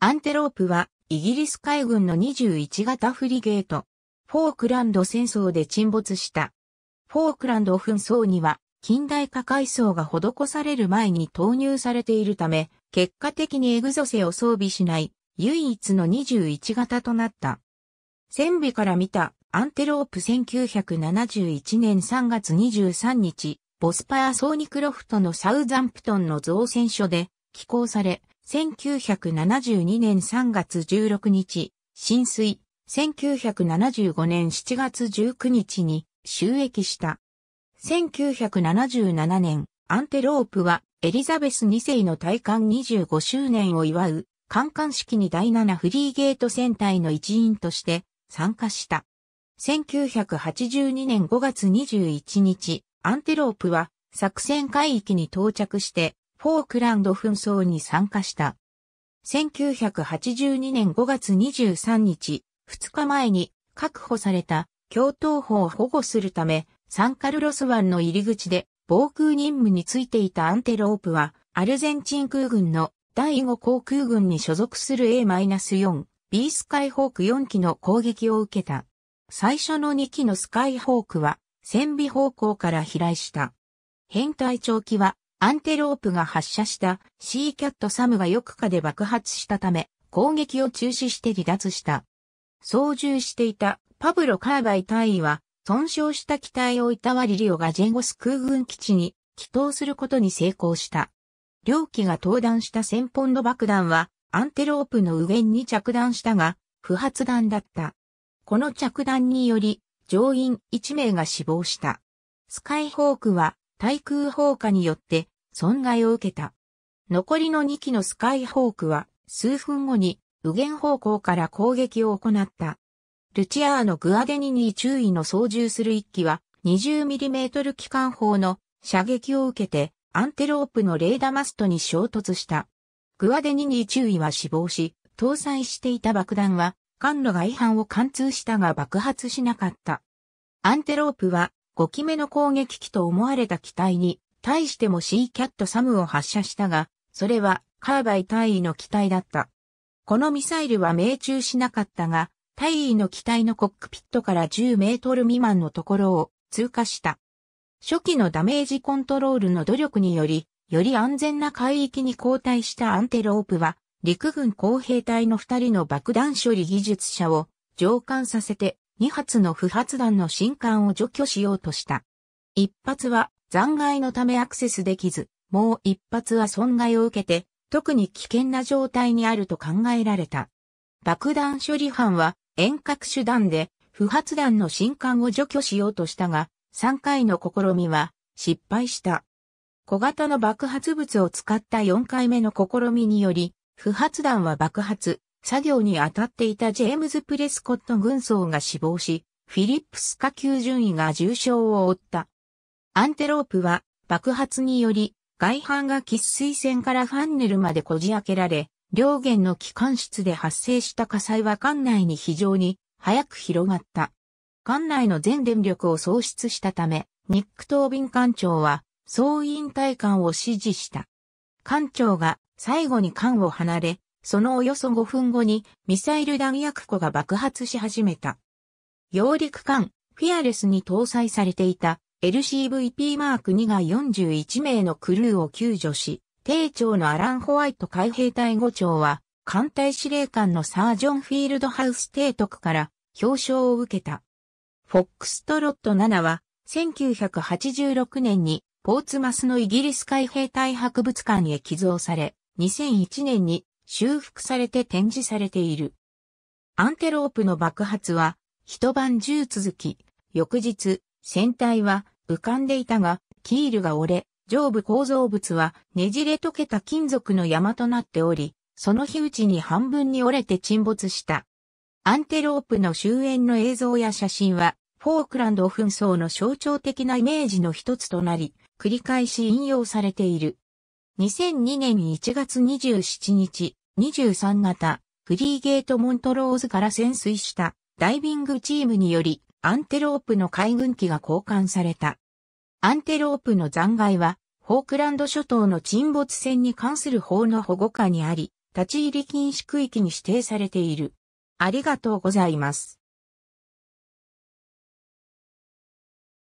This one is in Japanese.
アンテロープはイギリス海軍の21型フリゲート。フォークランド戦争で沈没した。フォークランド紛争には近代化改装が施される前に投入されているため、結果的にエグゾセを装備しない唯一の21型となった。戦備から見たアンテロープ1971年3月23日、ボスパーソーニクロフトのサウザンプトンの造船所で寄港され、1972年3月16日、浸水、1975年7月19日に収益した。1977年、アンテロープはエリザベス2世の退官25周年を祝う観艦式に第7フリーゲート戦隊の一員として参加した。1982年5月21日、アンテロープは作戦海域に到着してフォークランド紛争に参加した。1982年5月23日、2日前に確保された共闘法を保護するため、サンカルロス湾の入り口で防空任務についていたアンテロープは、アルゼンチン空軍の第5航空軍に所属する A-4、B スカイホーク4機の攻撃を受けた。最初の2機のスカイホークは、船尾方向から飛来した。変態長期は、アンテロープが発射したシーキャットサムがくかで爆発したため、攻撃を中止して離脱した。操縦していたパブロ・カーバイ隊員は、損傷した機体をいたわりリオがジェンゴス空軍基地に帰投することに成功した。両機が登壇した先本の爆弾は、アンテロープの右に着弾したが、不発弾だった。この着弾により、乗員1名が死亡した。スカイホークは、対空砲火によって損害を受けた。残りの2機のスカイホークは数分後に右舷方向から攻撃を行った。ルチアーノ・グアデニに注意の操縦する1機は 20mm 機関砲の射撃を受けてアンテロープのレーダーマストに衝突した。グアデニに注意は死亡し、搭載していた爆弾は、艦路が違反を貫通したが爆発しなかった。アンテロープは5機目の攻撃機と思われた機体に、対しても C キャットサムを発射したが、それはカーバイ大尉の機体だった。このミサイルは命中しなかったが、大尉の機体のコックピットから10メートル未満のところを通過した。初期のダメージコントロールの努力により、より安全な海域に後退したアンテロープは、陸軍工兵隊の2人の爆弾処理技術者を上官させて2発の不発弾の新艦を除去しようとした。1発は残骸のためアクセスできず、もう1発は損害を受けて、特に危険な状態にあると考えられた。爆弾処理班は遠隔手段で不発弾の新艦を除去しようとしたが、3回の試みは失敗した。小型の爆発物を使った4回目の試みにより、不発弾は爆発、作業に当たっていたジェームズ・プレスコット軍曹が死亡し、フィリップス下級順位が重傷を負った。アンテロープは爆発により外反が喫水線からファンネルまでこじ開けられ、両弦の機関室で発生した火災は艦内に非常に早く広がった。艦内の全電力を喪失したため、ニック・トービン艦長は総員体官を指示した。艦長が最後に艦を離れ、そのおよそ5分後にミサイル弾薬庫が爆発し始めた。揚陸艦フィアレスに搭載されていた LCVP マーク2が41名のクルーを救助し、艇長のアラン・ホワイト海兵隊5長は、艦隊司令官のサージョン・フィールドハウス提督から表彰を受けた。フォックストロット7は、1986年にポーツマスのイギリス海兵隊博物館へ寄贈され、2001年に修復されて展示されている。アンテロープの爆発は一晩中続き、翌日、船体は浮かんでいたが、キールが折れ、上部構造物はねじれ溶けた金属の山となっており、その日打ちに半分に折れて沈没した。アンテロープの終焉の映像や写真は、フォークランド紛争の象徴的なイメージの一つとなり、繰り返し引用されている。2002年1月27日、23型、フリーゲートモントローズから潜水したダイビングチームにより、アンテロープの海軍機が交換された。アンテロープの残骸は、フォークランド諸島の沈没船に関する法の保護下にあり、立ち入り禁止区域に指定されている。ありがとうございます。